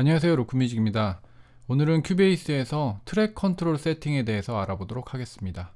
안녕하세요 로쿠뮤직입니다 오늘은 큐베이스에서 트랙 컨트롤 세팅에 대해서 알아보도록 하겠습니다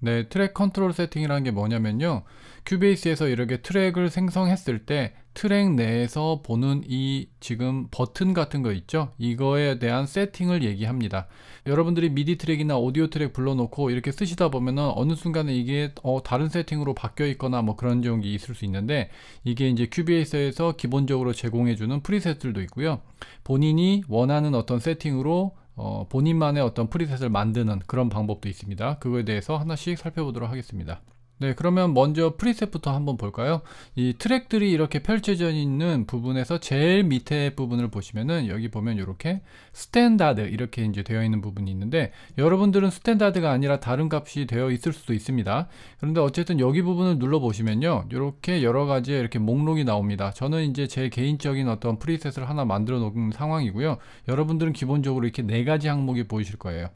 네, 트랙 컨트롤 세팅이라는 게 뭐냐면요. 큐베이스에서 이렇게 트랙을 생성했을 때 트랙 내에서 보는 이 지금 버튼 같은 거 있죠? 이거에 대한 세팅을 얘기합니다. 여러분들이 미디 트랙이나 오디오 트랙 불러놓고 이렇게 쓰시다 보면은 어느 순간에 이게 어, 다른 세팅으로 바뀌어 있거나 뭐 그런 경우 가 있을 수 있는데 이게 이제 큐베이스에서 기본적으로 제공해주는 프리셋들도 있고요. 본인이 원하는 어떤 세팅으로 어, 본인만의 어떤 프리셋을 만드는 그런 방법도 있습니다. 그거에 대해서 하나씩 살펴보도록 하겠습니다. 네, 그러면 먼저 프리셋부터 한번 볼까요? 이 트랙들이 이렇게 펼쳐져 있는 부분에서 제일 밑에 부분을 보시면은 여기 보면 이렇게 스탠다드 이렇게 이제 되어 있는 부분이 있는데 여러분들은 스탠다드가 아니라 다른 값이 되어 있을 수도 있습니다. 그런데 어쨌든 여기 부분을 눌러 보시면요. 이렇게 여러 가지 이렇게 목록이 나옵니다. 저는 이제 제 개인적인 어떤 프리셋을 하나 만들어 놓은 상황이고요. 여러분들은 기본적으로 이렇게 네 가지 항목이 보이실 거예요.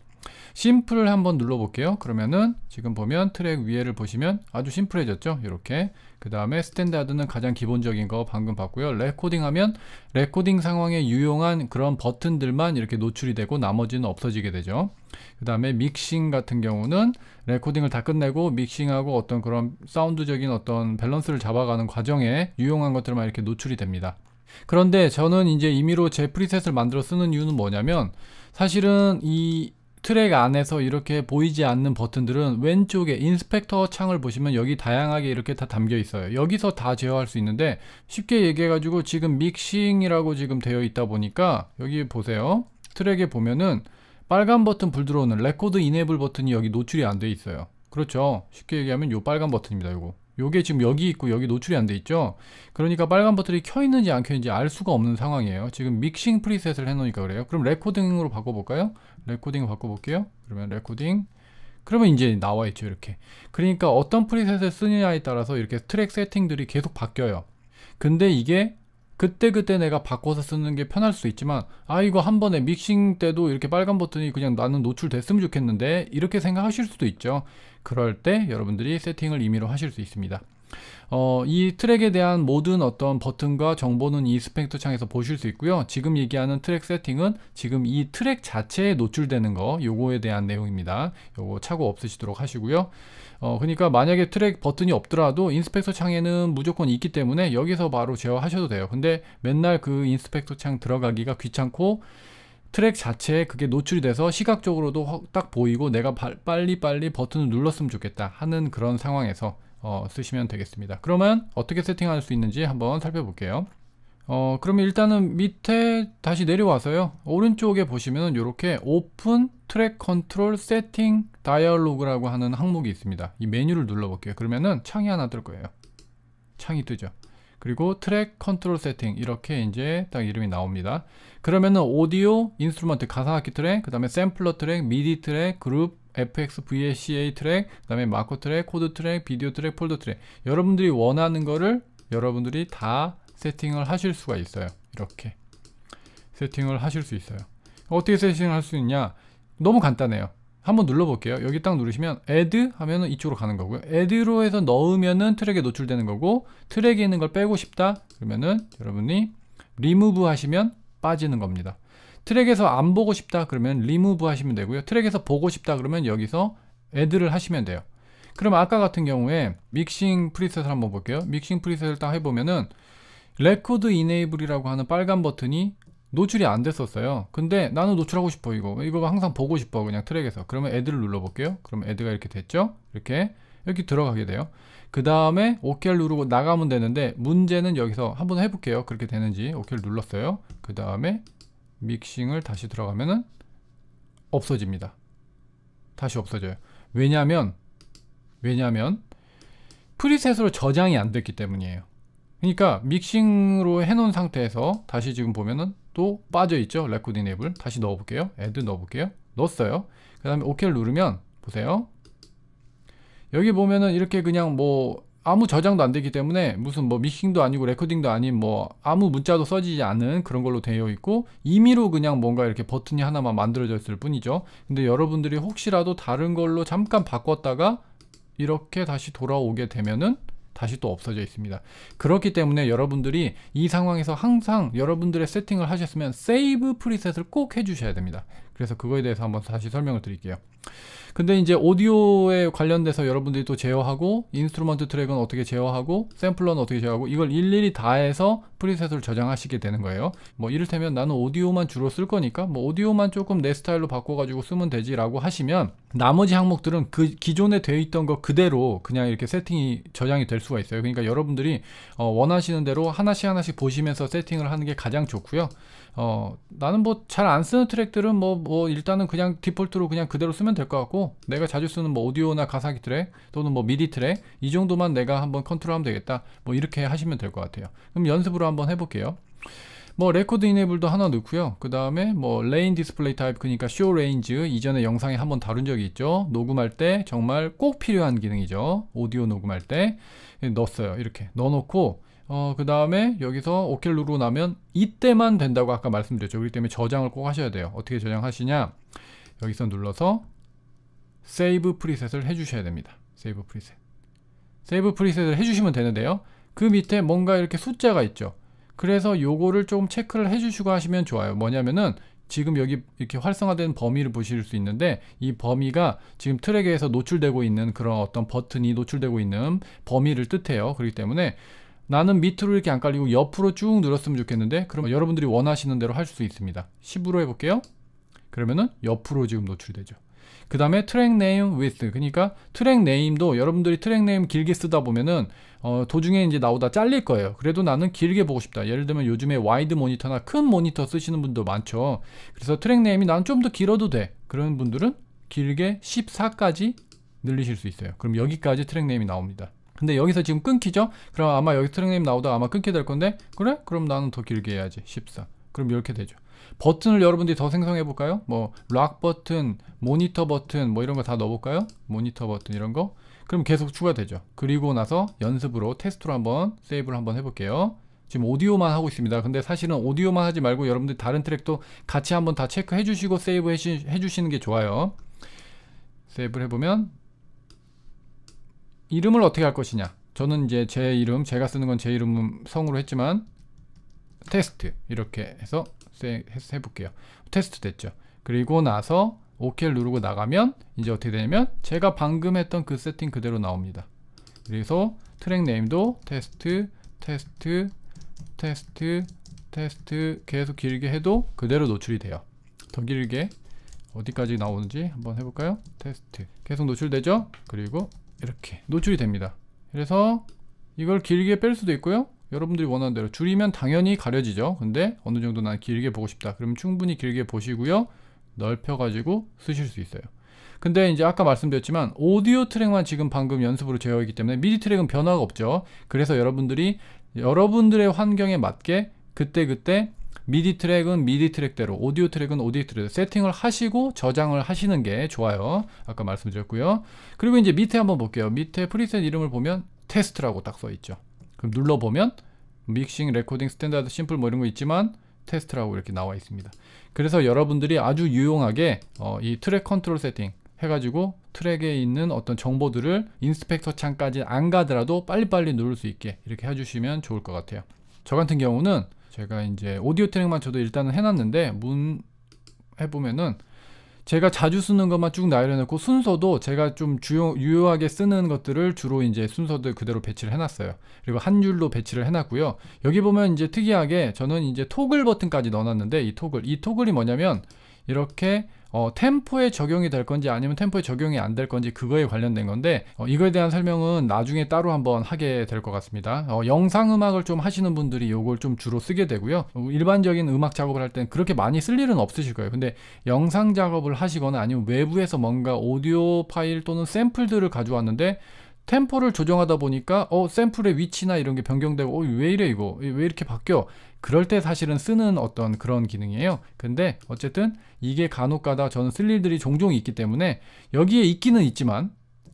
심플을 한번 눌러볼게요. 그러면은 지금 보면 트랙 위에를 보시면 아주 심플해졌죠. 이렇게 그 다음에 스탠다드는 가장 기본적인 거 방금 봤고요. 레코딩 하면 레코딩 상황에 유용한 그런 버튼들만 이렇게 노출이 되고 나머지는 없어지게 되죠. 그 다음에 믹싱 같은 경우는 레코딩을 다 끝내고 믹싱하고 어떤 그런 사운드적인 어떤 밸런스를 잡아가는 과정에 유용한 것들만 이렇게 노출이 됩니다. 그런데 저는 이제 임의로 제 프리셋을 만들어 쓰는 이유는 뭐냐면 사실은 이 트랙 안에서 이렇게 보이지 않는 버튼들은 왼쪽에 인스펙터 창을 보시면 여기 다양하게 이렇게 다 담겨 있어요 여기서 다 제어할 수 있는데 쉽게 얘기해 가지고 지금 믹싱이라고 지금 되어 있다 보니까 여기 보세요 트랙에 보면은 빨간 버튼 불 들어오는 레코드 이네블 버튼이 여기 노출이 안 돼 있어요 그렇죠 쉽게 얘기하면 요 빨간 버튼입니다 이거 요게 지금 여기 있고 여기 노출이 안 돼 있죠 그러니까 빨간 버튼이 켜 있는지 안 켜 있는지 알 수가 없는 상황이에요 지금 믹싱 프리셋을 해 놓으니까 그래요 그럼 레코딩으로 바꿔볼까요 레코딩 바꿔 볼게요 그러면 레코딩 그러면 이제 나와 있죠 이렇게 그러니까 어떤 프리셋을 쓰느냐에 따라서 이렇게 트랙 세팅들이 계속 바뀌어요 근데 이게 그때그때 내가 바꿔서 쓰는 게 편할 수 있지만 아 이거 한 번에 믹싱 때도 이렇게 빨간 버튼이 그냥 나는 노출됐으면 좋겠는데 이렇게 생각하실 수도 있죠 그럴 때 여러분들이 세팅을 임의로 하실 수 있습니다. 어, 이 트랙에 대한 모든 어떤 버튼과 정보는 이 스펙터 창에서 보실 수 있고요. 지금 얘기하는 트랙 세팅은 지금 이 트랙 자체에 노출되는 거, 요거에 대한 내용입니다. 요거 차고 없으시도록 하시고요. 어, 그러니까 만약에 트랙 버튼이 없더라도 인스펙터 창에는 무조건 있기 때문에 여기서 바로 제어하셔도 돼요. 근데 맨날 그 인스펙터 창 들어가기가 귀찮고 트랙 자체에 그게 노출이 돼서 시각적으로도 딱 보이고 내가 빨리빨리 빨리 버튼을 눌렀으면 좋겠다 하는 그런 상황에서 어, 쓰시면 되겠습니다. 그러면 어떻게 세팅할 수 있는지 한번 살펴볼게요. 어, 그러면 일단은 밑에 다시 내려와서요. 오른쪽에 보시면 이렇게 오픈 트랙 컨트롤 세팅 다이얼로그라고 하는 항목이 있습니다. 이 메뉴를 눌러볼게요. 그러면은 창이 하나 뜰 거예요. 창이 뜨죠. 그리고 트랙 컨트롤 세팅 이렇게 이제 딱 이름이 나옵니다 그러면은 오디오 인스트루먼트 가상악기 트랙 그 다음에 샘플러 트랙 미디 트랙 그룹 FX, VSCA 트랙, 그 다음에 마커 트랙, 코드 트랙, 비디오 트랙, 폴더 트랙 여러분들이 원하는 거를 여러분들이 다 세팅을 하실 수가 있어요 이렇게 세팅을 하실 수 있어요 어떻게 세팅을 할 수 있냐 너무 간단해요 한번 눌러볼게요. 여기 딱 누르시면 add 하면은 이쪽으로 가는 거고요. add로 해서 넣으면은 트랙에 노출되는 거고 트랙에 있는 걸 빼고 싶다 그러면은 여러분이 remove 하시면 빠지는 겁니다. 트랙에서 안 보고 싶다 그러면 remove 하시면 되고요. 트랙에서 보고 싶다 그러면 여기서 add를 하시면 돼요. 그럼 아까 같은 경우에 믹싱 프리셋을 한번 볼게요. 믹싱 프리셋을 딱 해보면은 레코드 이네이블이라고 하는 빨간 버튼이 노출이 안 됐었어요 근데 나는 노출하고 싶어 이거 이거 항상 보고 싶어 그냥 트랙에서 그러면 애드를 눌러 볼게요 그럼 애드가 이렇게 됐죠 이렇게 여기 들어가게 돼요 그 다음에 OK를 누르고 나가면 되는데 문제는 여기서 한번 해볼게요 그렇게 되는지 OK를 눌렀어요 그 다음에 믹싱을 다시 들어가면은 없어집니다 다시 없어져요 왜냐면 왜냐면 프리셋으로 저장이 안 됐기 때문이에요 그러니까 믹싱으로 해놓은 상태에서 다시 지금 보면은 또 빠져있죠 레코딩 앱을 다시 넣어볼게요 애드 넣어볼게요 넣었어요 그 다음에 OK를 누르면 보세요 여기 보면은 이렇게 그냥 뭐 아무 저장도 안 되기 때문에 무슨 뭐 믹싱도 아니고 레코딩도 아닌 뭐 아무 문자도 써지지 않은 그런 걸로 되어 있고 임의로 그냥 뭔가 이렇게 버튼이 하나만 만들어졌을 뿐이죠 근데 여러분들이 혹시라도 다른 걸로 잠깐 바꿨다가 이렇게 다시 돌아오게 되면은 다시 또 없어져 있습니다. 그렇기 때문에 여러분들이 이 상황에서 항상 여러분들의 세팅을 하셨으면 세이브 프리셋을 꼭 해주셔야 됩니다. 그래서 그거에 대해서 한번 다시 설명을 드릴게요. 근데 이제 오디오에 관련돼서 여러분들이 또 제어하고 인스트루먼트 트랙은 어떻게 제어하고 샘플러는 어떻게 제어하고 이걸 일일이 다 해서 프리셋을 저장하시게 되는 거예요 뭐 이를테면 나는 오디오만 주로 쓸 거니까 뭐 오디오만 조금 내 스타일로 바꿔가지고 쓰면 되지 라고 하시면 나머지 항목들은 그 기존에 되어 있던 거 그대로 그냥 이렇게 세팅이 저장이 될 수가 있어요 그러니까 여러분들이 어 원하시는 대로 하나씩 하나씩 보시면서 세팅을 하는 게 가장 좋고요 어 나는 뭐 잘 안 쓰는 트랙들은 뭐, 뭐뭐 일단은 그냥 디폴트로 그냥 그대로 쓰면 될 것 같고 내가 자주 쓰는 뭐 오디오나 가사기 트랙 또는 뭐 미디 트랙 이 정도만 내가 한번 컨트롤하면 되겠다 뭐 이렇게 하시면 될 것 같아요 그럼 연습으로 한번 해볼게요 뭐 레코드 이네블도 하나 넣고요 그 다음에 뭐 레인 디스플레이 타입 그러니까 쇼 레인즈 이전에 영상에 한번 다룬 적이 있죠 녹음할 때 정말 꼭 필요한 기능이죠 오디오 녹음할 때 넣었어요 이렇게 넣어놓고 어, 그 다음에 여기서 OK를 누르고 나면 이때만 된다고 아까 말씀드렸죠. 그렇기 때문에 저장을 꼭 하셔야 돼요. 어떻게 저장하시냐? 여기서 눌러서 세이브 프리셋을 해주셔야 됩니다. 세이브 프리셋. 세이브 프리셋을 해주시면 되는데요. 그 밑에 뭔가 이렇게 숫자가 있죠. 그래서 요거를 조금 체크를 해주시고 하시면 좋아요. 뭐냐면은 지금 여기 이렇게 활성화된 범위를 보실 수 있는데 이 범위가 지금 트랙에서 노출되고 있는 그런 어떤 버튼이 노출되고 있는 범위를 뜻해요. 그렇기 때문에 나는 밑으로 이렇게 안 깔리고 옆으로 쭉 늘었으면 좋겠는데 그럼 여러분들이 원하시는 대로 할 수 있습니다 10으로 해볼게요 그러면은 옆으로 지금 노출되죠 그 다음에 트랙 네임 w i d t 그러니까 트랙 네임도 여러분들이 트랙 네임 길게 쓰다 보면은 어, 도중에 이제 나오다 잘릴 거예요 그래도 나는 길게 보고 싶다 예를 들면 요즘에 와이드 모니터나 큰 모니터 쓰시는 분도 많죠 그래서 트랙 네임이 나는 좀더 길어도 돼 그런 분들은 길게 14까지 늘리실 수 있어요 그럼 여기까지 트랙 네임이 나옵니다 근데 여기서 지금 끊기죠? 그럼 아마 여기 트랙네임 나오다 아마 끊게 될 건데 그래? 그럼 나는 더 길게 해야지 14 그럼 이렇게 되죠 버튼을 여러분들이 더 생성해 볼까요? 뭐 락 버튼, 모니터 버튼 뭐 이런 거 다 넣어 볼까요? 모니터 버튼 이런 거 그럼 계속 추가되죠 그리고 나서 연습으로 테스트로 한번 세이브를 한번 해볼게요 지금 오디오만 하고 있습니다 근데 사실은 오디오만 하지 말고 여러분들 다른 트랙도 같이 한번 다 체크해 주시고 세이브 해 주시는 게 좋아요 세이브를 해보면 이름을 어떻게 할 것이냐 저는 이제 제 이름 제가 쓰는 건 제 이름 성으로 했지만 테스트 이렇게 해서 해볼게요 테스트 됐죠 그리고 나서 OK를 누르고 나가면 이제 어떻게 되냐면 제가 방금 했던 그 세팅 그대로 나옵니다 그래서 트랙 네임도 테스트 테스트 테스트 테스트 계속 길게 해도 그대로 노출이 돼요 더 길게 어디까지 나오는지 한번 해볼까요? 테스트 계속 노출되죠? 그리고 이렇게 노출이 됩니다 그래서 이걸 길게 뺄 수도 있고요 여러분들이 원하는 대로 줄이면 당연히 가려지죠 근데 어느 정도 난 길게 보고 싶다 그럼 충분히 길게 보시고요 넓혀 가지고 쓰실 수 있어요 근데 이제 아까 말씀드렸지만 오디오 트랙만 지금 방금 연습으로 제어 있기 때문에 미디 트랙은 변화가 없죠 그래서 여러분들이 여러분들의 환경에 맞게 그때그때 그때 미디 트랙은 미디 트랙대로 오디오 트랙은 오디오 트랙대로 세팅을 하시고 저장을 하시는 게 좋아요 아까 말씀드렸고요 그리고 이제 밑에 한번 볼게요 밑에 프리셋 이름을 보면 테스트라고 딱 써 있죠 그럼 눌러보면 믹싱, 레코딩, 스탠다드, 심플 뭐 이런 거 있지만 테스트라고 이렇게 나와 있습니다 그래서 여러분들이 아주 유용하게 어, 이 트랙 컨트롤 세팅 해가지고 트랙에 있는 어떤 정보들을 인스펙터 창까지 안 가더라도 빨리빨리 누를 수 있게 이렇게 해주시면 좋을 것 같아요 저 같은 경우는 제가 이제 오디오 트랙만 저도 일단은 해놨는데 문 해보면은 제가 자주 쓰는 것만 쭉 나열해놓고 순서도 제가 좀 주요, 유효하게 쓰는 것들을 주로 이제 순서들 그대로 배치를 해놨어요. 그리고 한 줄로 배치를 해놨고요. 여기 보면 이제 특이하게 저는 이제 토글 버튼까지 넣어놨는데 이 토글, 이 토글이 뭐냐면 이렇게 어, 템포에 적용이 될 건지 아니면 템포에 적용이 안 될 건지 그거에 관련된 건데 어, 이거에 대한 설명은 나중에 따로 한번 하게 될 것 같습니다 어, 영상 음악을 좀 하시는 분들이 요걸좀 주로 쓰게 되고요 어, 일반적인 음악 작업을 할 땐 그렇게 많이 쓸 일은 없으실 거예요 근데 영상 작업을 하시거나 아니면 외부에서 뭔가 오디오 파일 또는 샘플들을 가져왔는데 템포를 조정하다 보니까 어 샘플의 위치나 이런 게 변경되고 어, 왜 이래 이거 왜 이렇게 바뀌어 그럴 때 사실은 쓰는 어떤 그런 기능이에요. 근데 어쨌든 이게 간혹가다 저는 쓸 일들이 종종 있기 때문에 여기에 있기는 있지만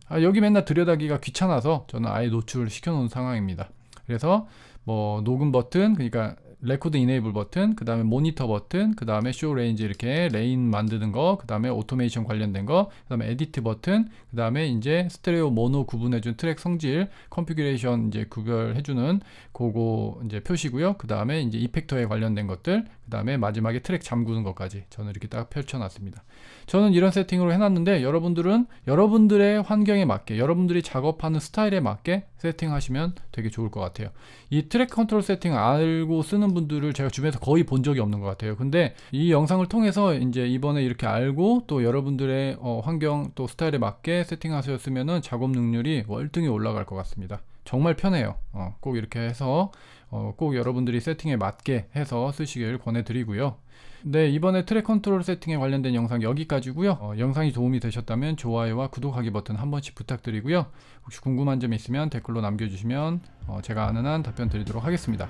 아, 여기 맨날 들여다기가 귀찮아서 저는 아예 노출을 시켜놓은 상황입니다. 그래서 뭐 녹음 버튼 그러니까 레코드 이네이블 버튼, 그 다음에 모니터 버튼, 그 다음에 쇼 레인지 이렇게 레인 만드는 거, 그 다음에 오토메이션 관련된 거, 그 다음에 에디트 버튼, 그 다음에 이제 스테레오 모노 구분해준 트랙 성질, 컨피규레이션 이제 구별해주는 그거 이제 표시고요. 그 다음에 이제 이펙터에 관련된 것들, 그 다음에 마지막에 트랙 잠그는 것까지 저는 이렇게 딱 펼쳐놨습니다. 저는 이런 세팅으로 해놨는데 여러분들은 여러분들의 환경에 맞게, 여러분들이 작업하는 스타일에 맞게 세팅하시면 되게 좋을 것 같아요 이 트랙 컨트롤 세팅 알고 쓰는 분들을 제가 주변에서 거의 본 적이 없는 것 같아요 근데 이 영상을 통해서 이제 이번에 이렇게 알고 또 여러분들의 어, 환경 또 스타일에 맞게 세팅하셨으면 은 작업 능률이 월등히 올라갈 것 같습니다 정말 편해요 어, 꼭 이렇게 해서 어, 꼭 여러분들이 세팅에 맞게 해서 쓰시길 권해드리고요 네 이번에 트랙 컨트롤 세팅에 관련된 영상 여기까지고요 어, 영상이 도움이 되셨다면 좋아요와 구독하기 버튼 한 번씩 부탁드리고요 혹시 궁금한 점 있으면 댓글로 남겨주시면 어, 제가 아는 한 답변 드리도록 하겠습니다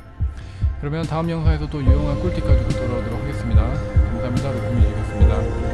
그러면 다음 영상에서 또 유용한 꿀팁 가지고 돌아오도록 하겠습니다 감사합니다 로쿠미지겠습니다